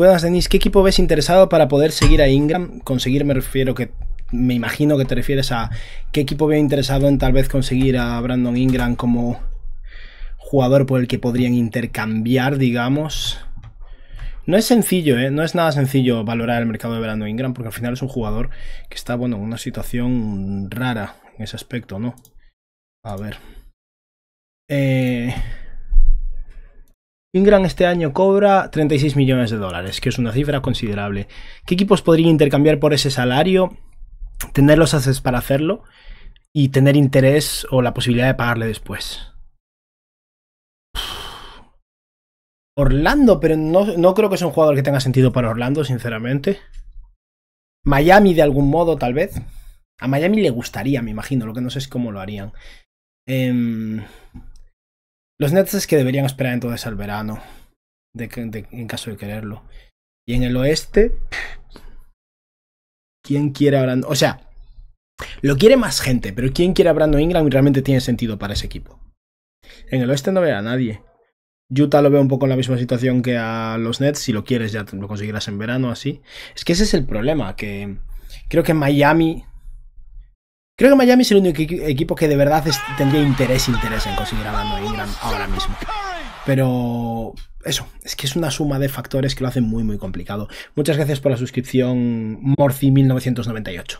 Buenas, Denis. ¿Qué equipo ves interesado para poder seguir a Ingram? Conseguir, me refiero que. Me imagino que te refieres a qué equipo veo interesado en tal vez conseguir a Brandon Ingram como jugador por el que podrían intercambiar, digamos. No es sencillo, ¿eh? No es nada sencillo valorar el mercado de Brandon Ingram porque al final es un jugador que está, bueno, en una situación rara en ese aspecto, ¿no? A ver. Eh, Ingram este año cobra 36 millones de dólares, que es una cifra considerable. ¿Qué equipos podrían intercambiar por ese salario? ¿Tener los haces para hacerlo? ¿Y tener interés o la posibilidad de pagarle después? Orlando, pero no, no creo que sea un jugador que tenga sentido para Orlando, sinceramente. Miami de algún modo, tal vez. A Miami le gustaría, me imagino, lo que no sé es cómo lo harían. Em, los Nets es que deberían esperar entonces al verano, en caso de quererlo. Y en el oeste, ¿quién quiere a O sea, lo quiere más gente, pero ¿quién quiere a Ingram y realmente tiene sentido para ese equipo? En el oeste no veo a nadie. Utah lo veo un poco en la misma situación que a los Nets. Si lo quieres, ya lo conseguirás en verano, así. Es que ese es el problema, que creo que Miami Creo que Miami es el único equipo que de verdad tendría interés, interés en conseguir a Brandon Ingram ahora mismo. Pero eso, es que es una suma de factores que lo hacen muy, muy complicado. Muchas gracias por la suscripción, Morci1998.